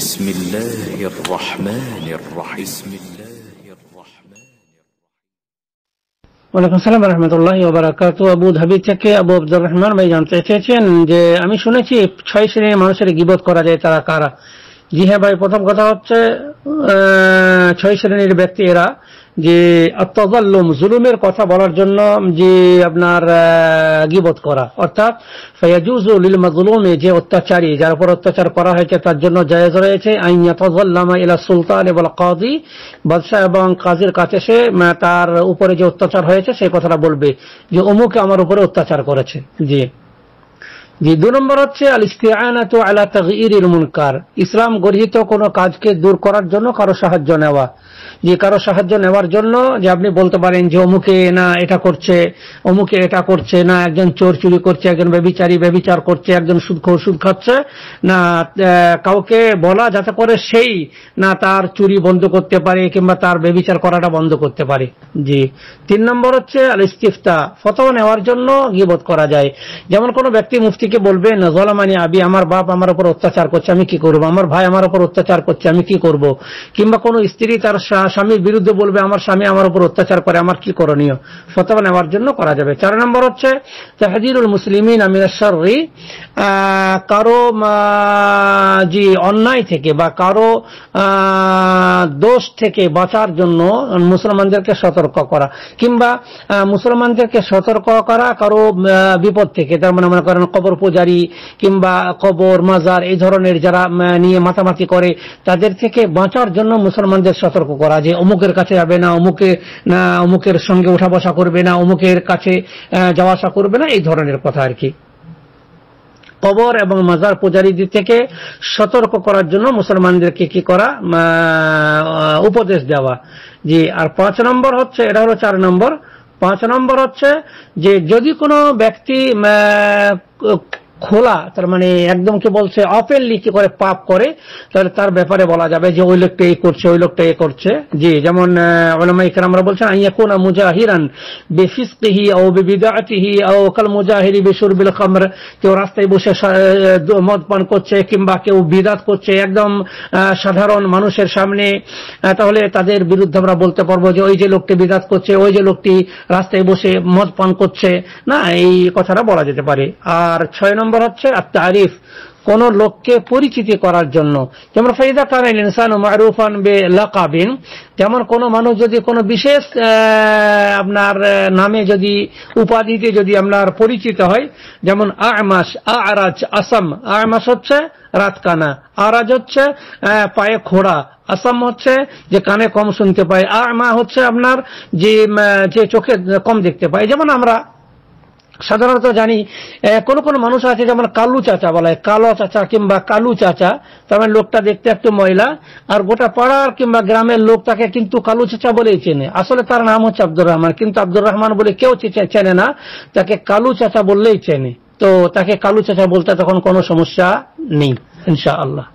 بسم الله الرحمن الرحيم بسم الله الرحمن ওয়ালাইকুম সালাম রহমতুল্লাহ ওবরাকাত আবু ধাবি থেকে আবু আব্দুর রহমান ভাই জানতে চেয়েছেন যে আমি শুনেছি ছয় শ্রেণীর মানুষের গিবত করা যায় তারা কারা জি হ্যাঁ ভাই প্রথম কথা হচ্ছে ছয় শ্রেণীর ব্যক্তি এরা যে আত্মজল্লুম জুলুমের কথা বলার জন্য যে আপনার গিবত করা অর্থাৎ ফয়াজুজুল যে অত্যাচারী যার উপর অত্যাচার করা হয়েছে তার জন্য জায়জ রয়েছে আইন ইয়াতাজাল্লামা ইলা সুলতান এবং কাজি বাদশাহ এবং কাজীর কাছে সে তার উপরে যে অত্যাচার হয়েছে সেই কথাটা বলবে যে অমুকে আমার উপরে অত্যাচার করেছে জি যে দু নম্বর হচ্ছে আল ইস্তিয়ানাত আলা তাগির মুনকার ইসলাম গর্হিত কোনো কাজকে দূর করার জন্য কারো সাহায্য নেওয়া যে কারো সাহায্য নেওয়ার জন্য যে আপনি বলতে পারেন যে অমুকে না এটা করছে অমুকে এটা করছে না একজন চোর চুরি করছে একজন ব্যবিচারী ব্যবিচার করছে একজন সুদ ওষুধ খাচ্ছে না কাউকে বলা যাতে করে সেই না তার চুরি বন্ধ করতে পারে কিংবা তার ব্যবিচার করাটা বন্ধ করতে পারে জি তিন নম্বর হচ্ছে আল ইস্তিফতা ফতোয়া নেওয়ার জন্য গিবোধ করা যায় যেমন কোনো ব্যক্তি মুফতিকে বলবে জলামানি আবি আমার বাপ আমার উপর অত্যাচার করছে আমি কি করবো আমার ভাই আমার উপর অত্যাচার করছে আমি কি করব কিংবা কোনো স্ত্রী তার স্বামীর বিরুদ্ধে বলবে আমার স্বামী আমার উপর অত্যাচার করে আমার কি করণীয় ফতোয়া নেওয়ার জন্য করা যাবে চার নম্বর হচ্ছে তাহাজিরুল মুসলিমিন আমিনাশারি কারো জি অন্যায় থেকে বা কারো দোষ থেকে বাঁচার জন্য মুসলমানদেরকে সতর্ক করা কিংবা মুসলমানদেরকে সতর্ক করা কারো বিপদ থেকে তার মানে মনে করেন কবর পূজারী কিংবা কবর মাজার এই ধরনের যারা নিয়ে মাতামাতি করে তাদের থেকে বাঁচার জন্য মুসলমানদের সতর্ক করা যে অমুকের কাছে যাবে না অমুকে না অমুকের সঙ্গে ওঠা বসা করবে না অমুকের কাছে যাওয়া আসা করবে না এই ধরনের কথা আর কি কবর এবং মাজার পূজারীদের থেকে সতর্ক করার জন্য মুসলমানদেরকে কি করা উপদেশ দেওয়া জি আর পাঁচ নম্বর হচ্ছে এটা হলো চার নম্বর পাঁচ নম্বর হচ্ছে যে যদি কোনো ব্যক্তি খোলা তার মানে একদম কি বলছে অপেনলি কি করে পাপ করে তাহলে তার ব্যাপারে বলা যাবে যে ওই লোকটা এই করছে ওই লোকটা এ করছে জি যেমন আমরা বলছেন এখন মুজাহিরান বেফিসকিহি ও বেবিদাতিহি ও কাল মুজাহিরি বিল খামর কেউ রাস্তায় বসে মদ পান করছে কিংবা কেউ বিদাত করছে একদম সাধারণ মানুষের সামনে তাহলে তাদের বিরুদ্ধে আমরা বলতে পারবো যে ওই যে লোকটি বিদাত করছে ওই যে লোকটি রাস্তায় বসে মদ পান করছে না এই কথাটা বলা যেতে পারে আর ছয় নম্বর নম্বর হচ্ছে আত্মারিফ কোন লোককে পরিচিতি করার জন্য যেমন ফাইদা কানাইল ইনসান মারুফান বে লাকাবিন যেমন কোনো মানুষ যদি কোন বিশেষ আপনার নামে যদি উপাধিতে যদি আপনার পরিচিত হয় যেমন আমাস আরাজ আসাম আমাস হচ্ছে রাতকানা আরাজ হচ্ছে পায়ে খোড়া আসাম হচ্ছে যে কানে কম শুনতে পায় আর মা হচ্ছে আপনার যে চোখে কম দেখতে পায় যেমন আমরা সাধারণত জানি কোন কোন মানুষ আছে যেমন কালু চাচা বলা হয় কালো চাচা কিংবা কালু চাচা তার মানে লোকটা দেখতে একটু ময়লা আর গোটা পাড়ার কিংবা গ্রামের লোক তাকে কিন্তু কালু চাচা বলেই চেনে আসলে তার নাম হচ্ছে আব্দুর রহমান কিন্তু আব্দুর রহমান বলে কেউ চেনে না তাকে কালু চাচা বললেই চেনে তো তাকে কালু চাচা বলতে তখন কোনো সমস্যা নেই ইনশাআল্লাহ